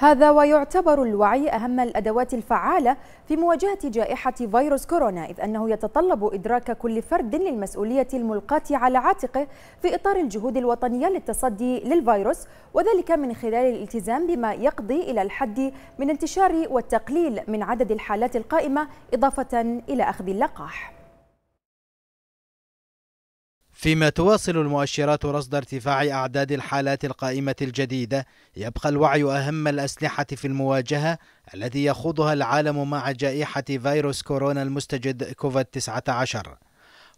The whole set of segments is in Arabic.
هذا ويعتبر الوعي أهم الأدوات الفعالة في مواجهة جائحة فيروس كورونا إذ أنه يتطلب إدراك كل فرد للمسؤولية الملقاة على عاتقه في إطار الجهود الوطنية للتصدي للفيروس وذلك من خلال الالتزام بما يقضي إلى الحد من انتشار والتقليل من عدد الحالات القائمة إضافة إلى أخذ اللقاح فيما تواصل المؤشرات رصد ارتفاع أعداد الحالات القائمة الجديدة يبقى الوعي أهم الأسلحة في المواجهة التي يخوضها العالم مع جائحة فيروس كورونا المستجد كوفيد-19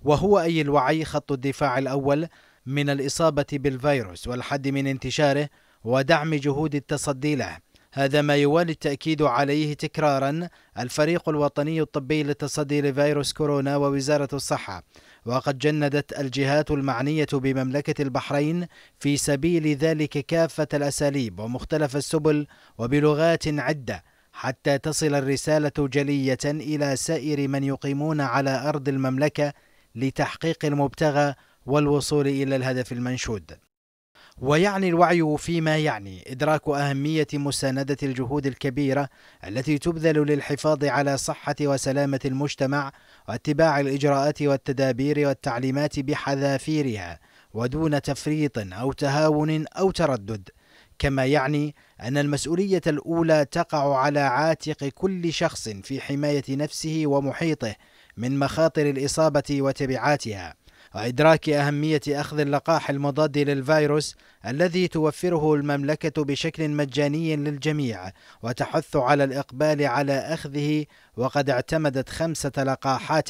وهو أي الوعي خط الدفاع الأول من الإصابة بالفيروس والحد من انتشاره ودعم جهود التصدي له هذا ما يوالي التأكيد عليه تكرارا الفريق الوطني الطبي للتصدي لفيروس كورونا ووزارة الصحة وقد جندت الجهات المعنية بمملكة البحرين في سبيل ذلك كافة الأساليب ومختلف السبل وبلغات عدة حتى تصل الرسالة جلية إلى سائر من يقيمون على أرض المملكة لتحقيق المبتغى والوصول إلى الهدف المنشود ويعني الوعي فيما يعني إدراك أهمية مساندة الجهود الكبيرة التي تبذل للحفاظ على صحة وسلامة المجتمع واتباع الإجراءات والتدابير والتعليمات بحذافيرها ودون تفريط أو تهاون أو تردد كما يعني أن المسؤولية الأولى تقع على عاتق كل شخص في حماية نفسه ومحيطه من مخاطر الإصابة وتبعاتها وإدراك أهمية أخذ اللقاح المضاد للفيروس الذي توفره المملكة بشكل مجاني للجميع وتحث على الإقبال على أخذه وقد اعتمدت خمسة لقاحات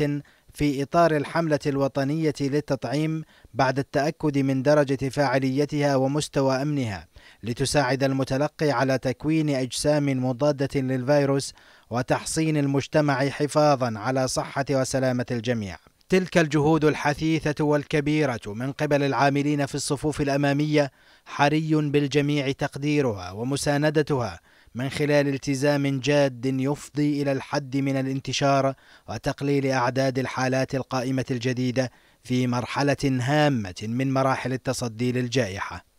في إطار الحملة الوطنية للتطعيم بعد التأكد من درجة فاعليتها ومستوى أمنها لتساعد المتلقي على تكوين أجسام مضادة للفيروس وتحصين المجتمع حفاظا على صحة وسلامة الجميع تلك الجهود الحثيثة والكبيرة من قبل العاملين في الصفوف الأمامية حري بالجميع تقديرها ومساندتها من خلال التزام جاد يفضي إلى الحد من الانتشار وتقليل أعداد الحالات القائمة الجديدة في مرحلة هامة من مراحل التصدي للجائحة